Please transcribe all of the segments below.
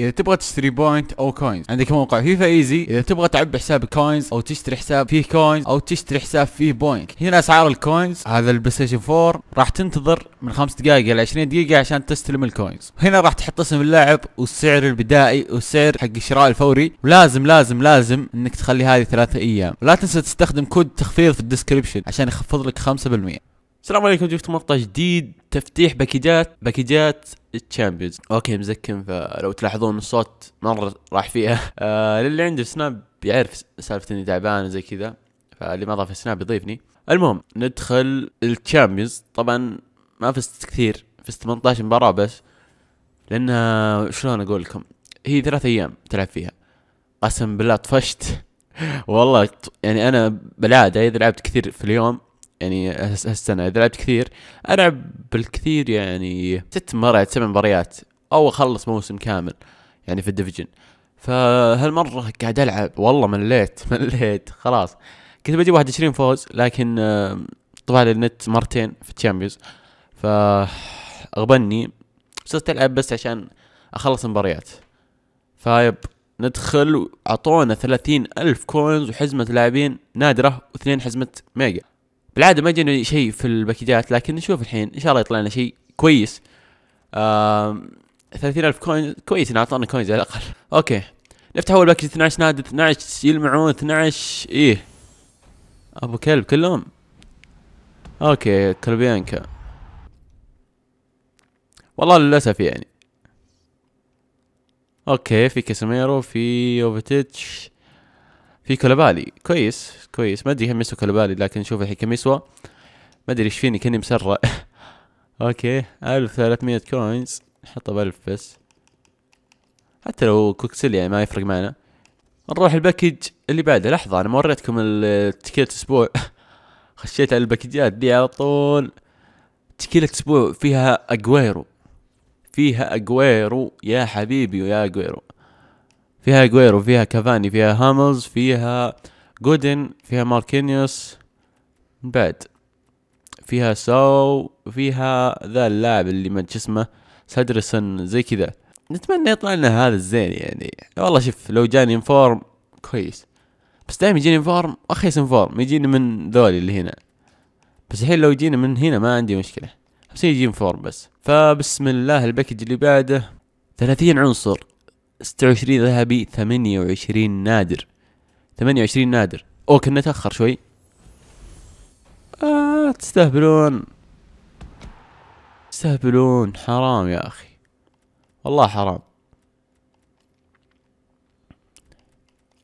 اذا تبغى تشتري بوينت او كوينز عندك موقع فيفا ايزي اذا تبغى تعبي حساب كوينز او تشتري حساب فيه كوينز او تشتري حساب فيه بوينت هنا اسعار الكوينز هذا البلاي ستيشن 4 راح تنتظر من 5 دقائق الى 20 دقيقه عشان تستلم الكوينز هنا راح تحط اسم اللاعب والسعر البدائي والسعر حق الشراء الفوري ولازم لازم لازم انك تخلي هذه ثلاثة ايام لا تنسى تستخدم كود تخفيض في الديسكربشن عشان يخفض لك 5% السلام عليكم جبت مقطع جديد تفتيح باكجات باكجات الشامبيونز اوكي مزكم فلو تلاحظون الصوت مره راح فيها آه للي عنده سناب يعرف سالفه اني تعبان وزي كذا فاللي ما ضاف سناب يضيفني المهم ندخل الشامبيونز طبعا ما فزت كثير فزت 18 مباراه بس لانها شلون اقول لكم هي ثلاث ايام تلعب فيها قسم بالله طفشت والله يعني انا بالعاده اذا لعبت كثير في اليوم يعني هالسنه اذا لعبت كثير العب بالكثير يعني ست مرات سبع مباريات او اخلص موسم كامل يعني في الديفجن فهالمره قاعد العب والله مليت مليت خلاص كنت بجيب 21 فوز لكن طبعا النت مرتين في الشامبيونز ف اغبني صرت العب بس عشان اخلص مباريات فايب ندخل اعطونا ثلاثين الف كوينز وحزمة لاعبين نادرة واثنين حزمة ميجا بالعاده ما يجينا شيء في الباكجات لكن نشوف الحين ان شاء الله يطلع لنا شيء كويس ثلاثين ألف كوين كويس إن أعطانا كوينز على الأقل أوكي نفتح أول باكج 12 نادي 12 يلمعون 12 إيه أبو كلب كلهم أوكي كلبيانكا والله للأسف يعني أوكي في كاسيميرو في يوفيتيتش في كولوبالي كويس كويس ما ادري يسوى كولوبالي لكن شوف الحين كم يسوى ما ادري ايش فيني كاني مسرع اوكي 1300 كوينز نحطه ب 1000 بس حتى لو كوكسل يعني ما يفرق معنا نروح الباكج اللي بعده لحظة انا ما وريتكم تكيلة اسبوع خشيت على الباكجات دي على طول تكيلة اسبوع فيها اجويرو فيها اجويرو يا حبيبي ويا اجويرو فيها اجويرو فيها كافاني فيها هاملز فيها جودن فيها ماركينيوس بعد فيها ساو فيها ذا اللاعب اللي ما اسمه سادرسن زي كذا نتمنى يطلع لنا هذا الزين يعني والله شوف لو جاني انفورم كويس بس دائما يجيني انفورم اخيس انفورم يجيني من ذولي اللي هنا بس الحين لو يجينا من هنا ما عندي مشكلة بس يجي انفورم بس فبسم الله الباكج اللي بعده ثلاثين عنصر 26 ذهبي 28 نادر 28 نادر او كنا تاخر شوي آه تستهبلون تستهبلون حرام يا اخي والله حرام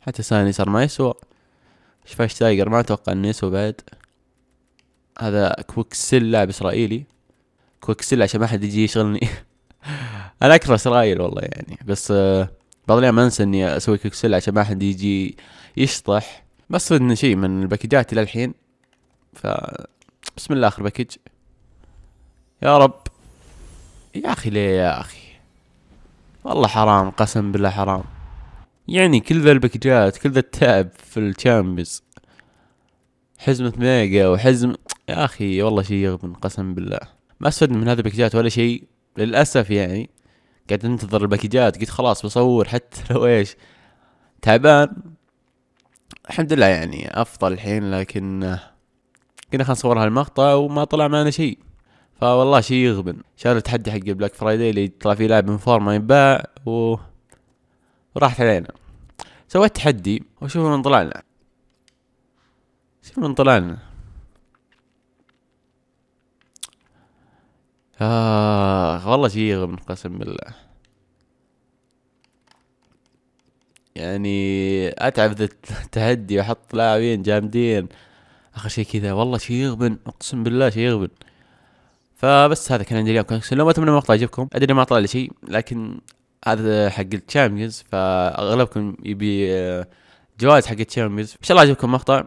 حتى ساني صار ما يسوى شفاش تايجر ما اتوقع انه يسوى بعد هذا كوكسل لاعب اسرائيلي كوكسل عشان ما حد يجي يشغلني انا اكره سرايل والله يعني بس آه، بعض الايام انسى اني اسوي كوكسل عشان ما حد يجي يشطح بس انه شيء من الباكجات الى الحين ف بسم الله اخر باكج يا رب يا اخي ليه يا اخي والله حرام قسم بالله حرام يعني كل ذا الباكجات كل ذا التعب في الشامبيونز حزمة ميجا وحزم يا اخي والله شيء يغبن قسم بالله ما استفدنا من هذه الباكجات ولا شيء للاسف يعني قاعد انتظر الباكجات قلت خلاص بصور حتى لو ايش تعبان الحمد لله يعني افضل الحين لكن كنا خلينا نصور هالمقطع وما طلع معنا شيء فوالله شيء يغبن شال التحدي حق بلاك فرايداي اللي طلع فيه لاعب من فور ما ينباع و... وراحت علينا سويت تحدي وشوفوا من طلعنا شوفوا من طلعنا آه والله شي يغم قسم بالله يعني اتعب ذا التحدي واحط لاعبين جامدين اخر شي كذا والله شي يغبن اقسم بالله شي يغبن فبس هذا كان عندي اليوم كونكشن لو اتمنى المقطع يعجبكم ادري ما طلع لي شيء لكن هذا حق التشامبيونز فاغلبكم يبي آه، جوائز حق التشامبيونز ان شاء الله عجبكم المقطع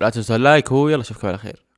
لا تنسوا اللايك ويلا اشوفكم على خير